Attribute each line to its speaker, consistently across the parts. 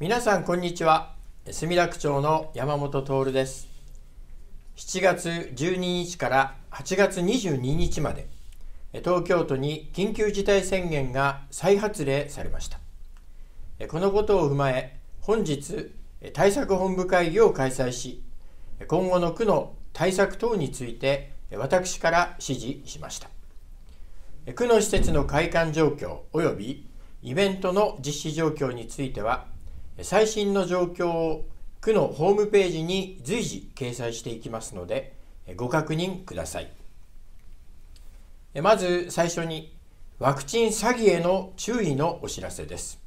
Speaker 1: 皆さんこんにちは墨田区長の山本徹です7月12日から8月22日まで東京都に緊急事態宣言が再発令されましたこのことを踏まえ本日対策本部会議を開催し今後の区の対策等について私から指示しました区の施設の開館状況及びイベントの実施状況については最新の状況を区のホームページに随時掲載していきますのでご確認くださいまず最初にワクチン詐欺への注意のお知らせです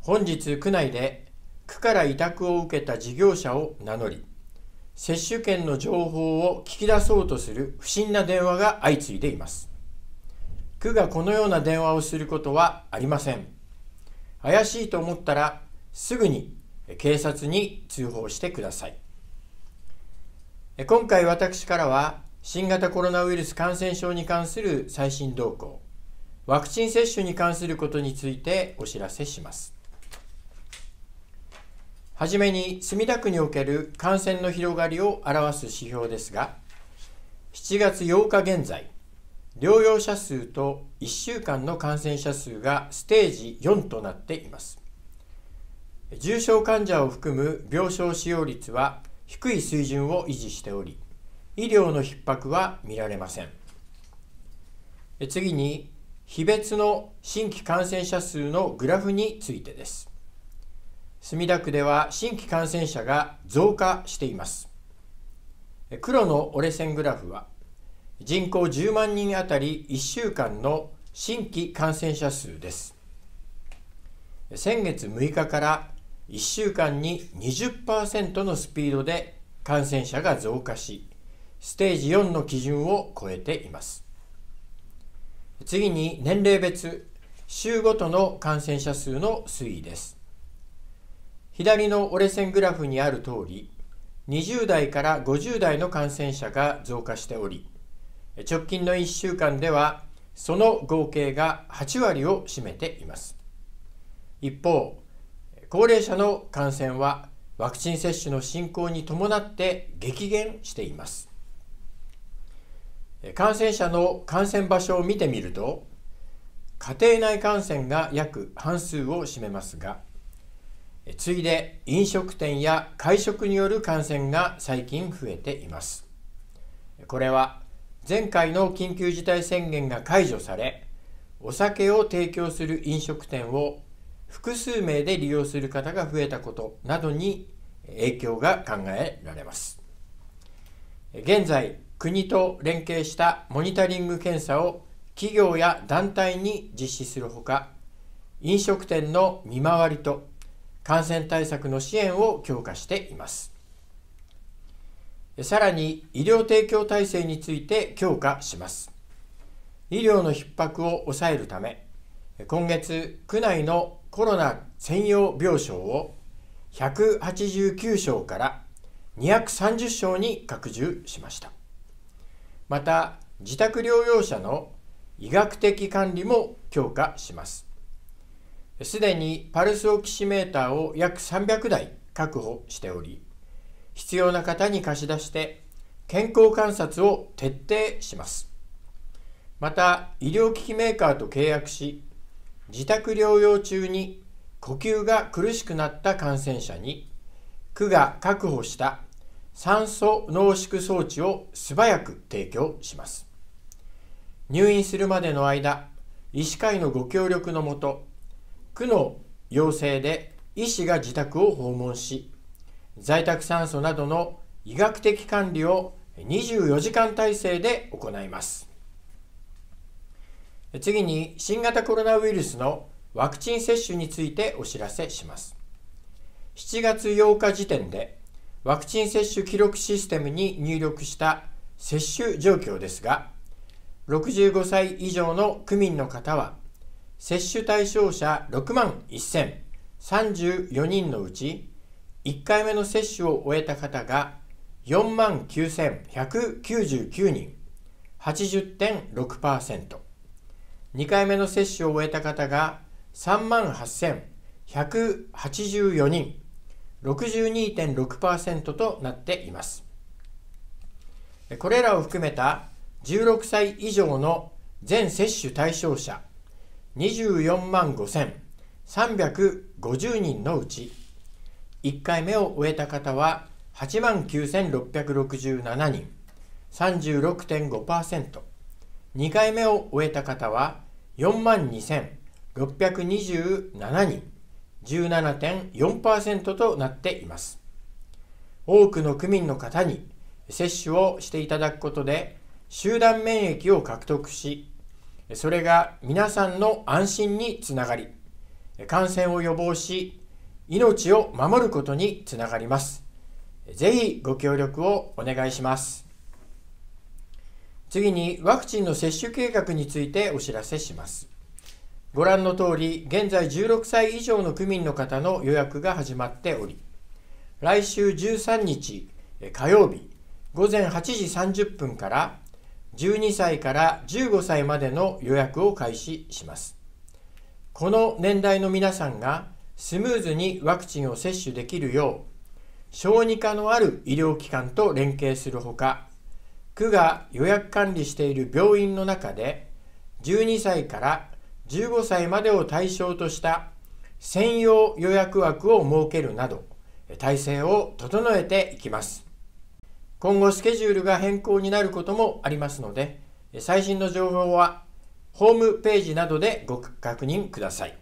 Speaker 1: 本日区内で区から委託を受けた事業者を名乗り接種券の情報を聞き出そうとする不審な電話が相次いでいます区がこのような電話をすることはありません怪しいと思ったらすぐに警察に通報してください今回私からは新型コロナウイルス感染症に関する最新動向ワクチン接種に関することについてお知らせしますはじめに墨田区における感染の広がりを表す指標ですが7月8日現在療養者数と1週間の感染者数がステージ4となっています重症患者を含む病床使用率は低い水準を維持しており医療の逼迫は見られません次に日別の新規感染者数のグラフについてです墨田区では新規感染者が増加しています黒の折れ線グラフは人口10万人あたり1週間の新規感染者数です先月6日から1週間に20%のスピードで感染者が増加しステージ4の基準を超えています次に年齢別週ごとの感染者数の推移です左の折れ線グラフにある通り20代から50代の感染者が増加しており直近の1週間ではその合計が8割を占めています一方高齢者の感染はワクチン接種の進行に伴って激減しています感染者の感染場所を見てみると家庭内感染が約半数を占めますが次いで飲食店や会食による感染が最近増えていますこれは前回の緊急事態宣言が解除されお酒を提供する飲食店を複数名で利用する方が増えたことなどに影響が考えられます現在国と連携したモニタリング検査を企業や団体に実施するほか飲食店の見回りと感染対策の支援を強化していますさらに医療提供体制について強化します医療の逼迫を抑えるため今月区内のコロナ専用病床を189床から230床に拡充しましたまた自宅療養者の医学的管理も強化しますすでにパルスオキシメーターを約300台確保しており必要な方に貸し出して健康観察を徹底しますまた医療機器メーカーと契約し自宅療養中に呼吸が苦しくなった感染者に区が確保した酸素濃縮装置を素早く提供します入院するまでの間医師会のご協力のもと区の要請で医師が自宅を訪問し在宅酸素などの医学的管理を24時間体制で行います次に新型コロナウイルスのワクチン接種についてお知らせします7月8日時点でワクチン接種記録システムに入力した接種状況ですが65歳以上の区民の方は接種対象者6万1034人のうち1回目の接種を終えた方が4万9199人80.6%、2回目の接種を終えた方が3万8184人62.6%となっています。これらを含めた16歳以上の全接種対象者24万5350人のうち1回目を終えた方は8万9667人36.5%、2回目を終えた方は4万2627人17.4%となっています。多くの区民の方に接種をしていただくことで集団免疫を獲得し、それが皆さんの安心につながり、感染を予防し、命を守ることにつながります。ぜひご協力をお願いします。次にワクチンの接種計画についてお知らせします。ご覧の通り、現在16歳以上の区民の方の予約が始まっており、来週13日火曜日午前8時30分から12歳から15歳までの予約を開始します。この年代の皆さんがスムーズにワクチンを接種できるよう小児科のある医療機関と連携するほか区が予約管理している病院の中で12歳から15歳までを対象とした専用予約枠を設けるなど体制を整えていきます今後スケジュールが変更になることもありますので最新の情報はホームページなどでご確認ください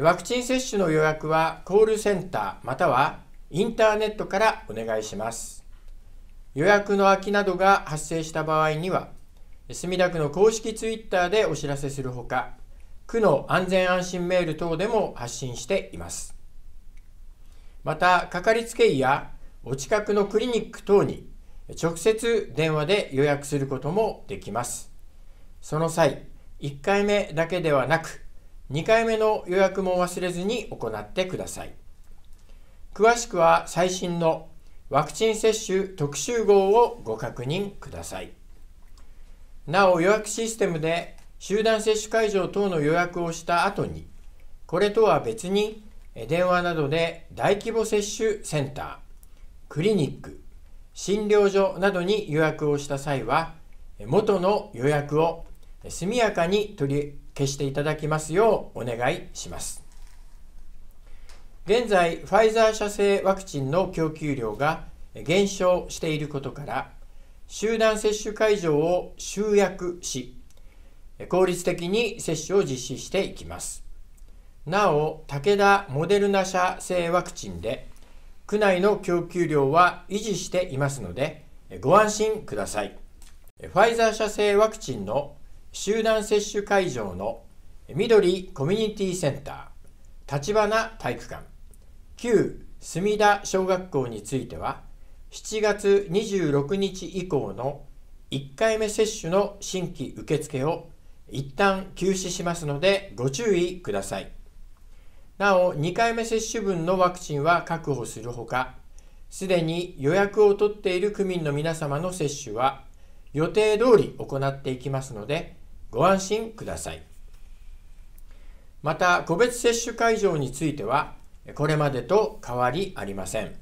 Speaker 1: ワクチン接種の予約はコールセンターまたはインターネットからお願いします。予約の空きなどが発生した場合には、墨田区の公式ツイッターでお知らせするほか、区の安全安心メール等でも発信しています。また、かかりつけ医やお近くのクリニック等に直接電話で予約することもできます。その際、1回目だけではなく、2回目の予約も忘れずに行ってください詳しくは最新のワクチン接種特集号をご確認くださいなお予約システムで集団接種会場等の予約をした後にこれとは別に電話などで大規模接種センタークリニック診療所などに予約をした際は元の予約を速やかに取り消していただきますようお願いします。現在、ファイザー社製ワクチンの供給量が減少していることから、集団接種会場を集約し、効率的に接種を実施していきます。なお、武田モデルナ社製ワクチンで、区内の供給量は維持していますので、ご安心ください。ファイザー社製ワクチンの集団接種会場の緑コミュニティセンター立花体育館旧墨田小学校については7月26日以降の1回目接種の新規受付を一旦休止しますのでご注意くださいなお2回目接種分のワクチンは確保するほかすでに予約を取っている区民の皆様の接種は予定通り行っていきますのでご安心ください。また、個別接種会場については、これまでと変わりありません。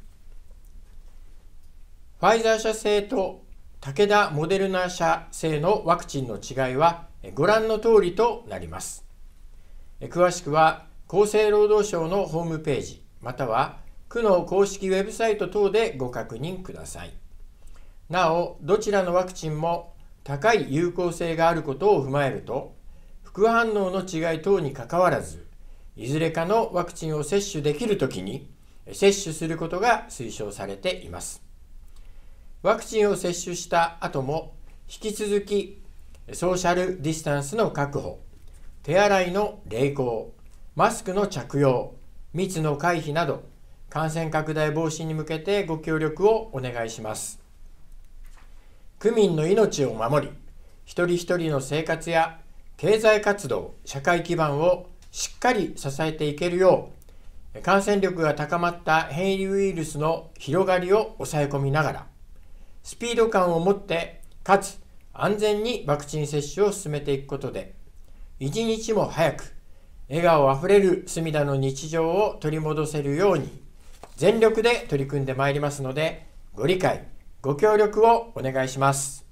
Speaker 1: ファイザー社製と武田モデルナ社製のワクチンの違いはご覧の通りとなります。詳しくは厚生労働省のホームページまたは区の公式ウェブサイト等でご確認ください。なお、どちらのワクチンも高い有効性があることを踏まえると副反応の違い等にかかわらずいずれかのワクチンを接種できるときに接種することが推奨されていますワクチンを接種した後も引き続きソーシャルディスタンスの確保手洗いの励行マスクの着用密の回避など感染拡大防止に向けてご協力をお願いします。区民の命を守り、一人一人の生活や経済活動、社会基盤をしっかり支えていけるよう、感染力が高まった変異ウイルスの広がりを抑え込みながら、スピード感を持って、かつ安全にワクチン接種を進めていくことで、一日も早く、笑顔あふれる隅田の日常を取り戻せるように、全力で取り組んでまいりますので、ご理解ご協力をお願いします。